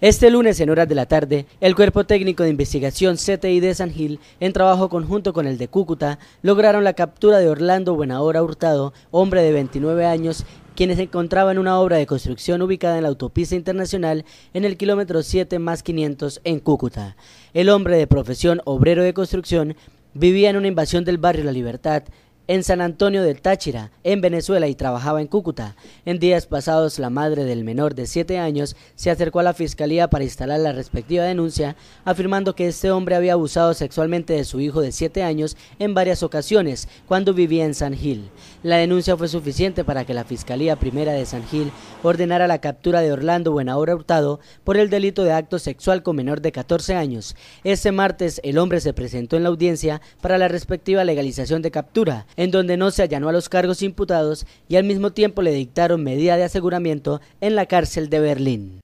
Este lunes en horas de la tarde, el Cuerpo Técnico de Investigación CTI de San Gil, en trabajo conjunto con el de Cúcuta, lograron la captura de Orlando Buenahora Hurtado, hombre de 29 años, quienes se encontraba en una obra de construcción ubicada en la autopista internacional en el kilómetro 7 más 500 en Cúcuta. El hombre de profesión obrero de construcción vivía en una invasión del barrio La Libertad, en San Antonio del Táchira, en Venezuela y trabajaba en Cúcuta. En días pasados, la madre del menor de 7 años se acercó a la fiscalía para instalar la respectiva denuncia, afirmando que este hombre había abusado sexualmente de su hijo de 7 años en varias ocasiones cuando vivía en San Gil. La denuncia fue suficiente para que la Fiscalía Primera de San Gil ordenara la captura de Orlando Buenaventura Hurtado por el delito de acto sexual con menor de 14 años. Este martes, el hombre se presentó en la audiencia para la respectiva legalización de captura en donde no se allanó a los cargos imputados y al mismo tiempo le dictaron medida de aseguramiento en la cárcel de Berlín.